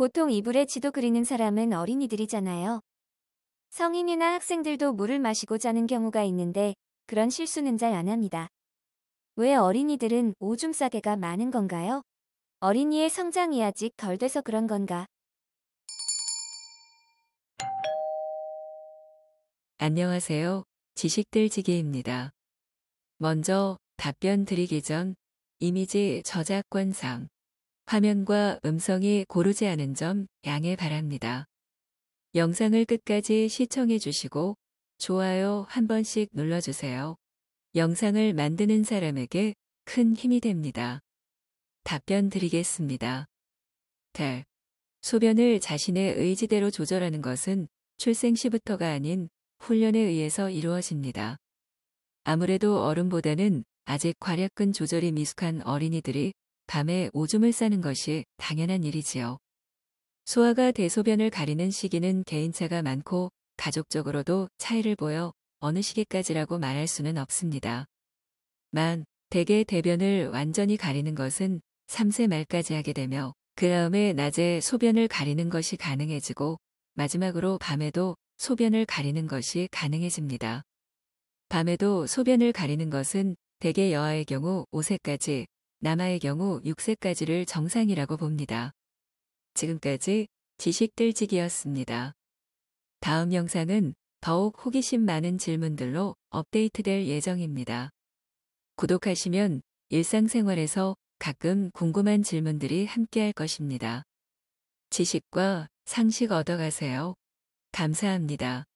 보통 이불에 지도 그리는 사람은 어린이들이잖아요. 성인이나 학생들도 물을 마시고 자는 경우가 있는데 그런 실수는 잘 안 합니다. 왜 어린이들은 오줌 싸개가 많은 건가요? 어린이의 성장이 아직 덜 돼서 그런 건가? 안녕하세요. 지식들지기입니다. 먼저 답변 드리기 전 이미지 저작권상 화면과 음성이 고르지 않은 점 양해 바랍니다. 영상을 끝까지 시청해 주시고 좋아요 한 번씩 눌러주세요. 영상을 만드는 사람에게 큰 힘이 됩니다. 답변 드리겠습니다. 달. 소변을 자신의 의지대로 조절하는 것은 출생 시부터가 아닌 훈련에 의해서 이루어집니다. 아무래도 어른보다는 아직 과략근 조절이 미숙한 어린이들이 밤에 오줌을 싸는 것이 당연한 일이지요. 소아가 대소변을 가리는 시기는 개인차가 많고 가족적으로도 차이를 보여 어느 시기까지라고 말할 수는 없습니다. 만 대개 대변을 완전히 가리는 것은 3세 말까지 하게 되며 그 다음에 낮에 소변을 가리는 것이 가능해지고 마지막으로 밤에도 소변을 가리는 것이 가능해집니다. 밤에도 소변을 가리는 것은 대개 여아의 경우 5세까지 남아의 경우 6세까지를 정상이라고 봅니다. 지금까지 지식 들지기였습니다. 다음 영상은 더욱 호기심 많은 질문들로 업데이트될 예정입니다. 구독하시면 일상생활에서 가끔 궁금한 질문들이 함께할 것입니다. 지식과 상식 얻어가세요. 감사합니다.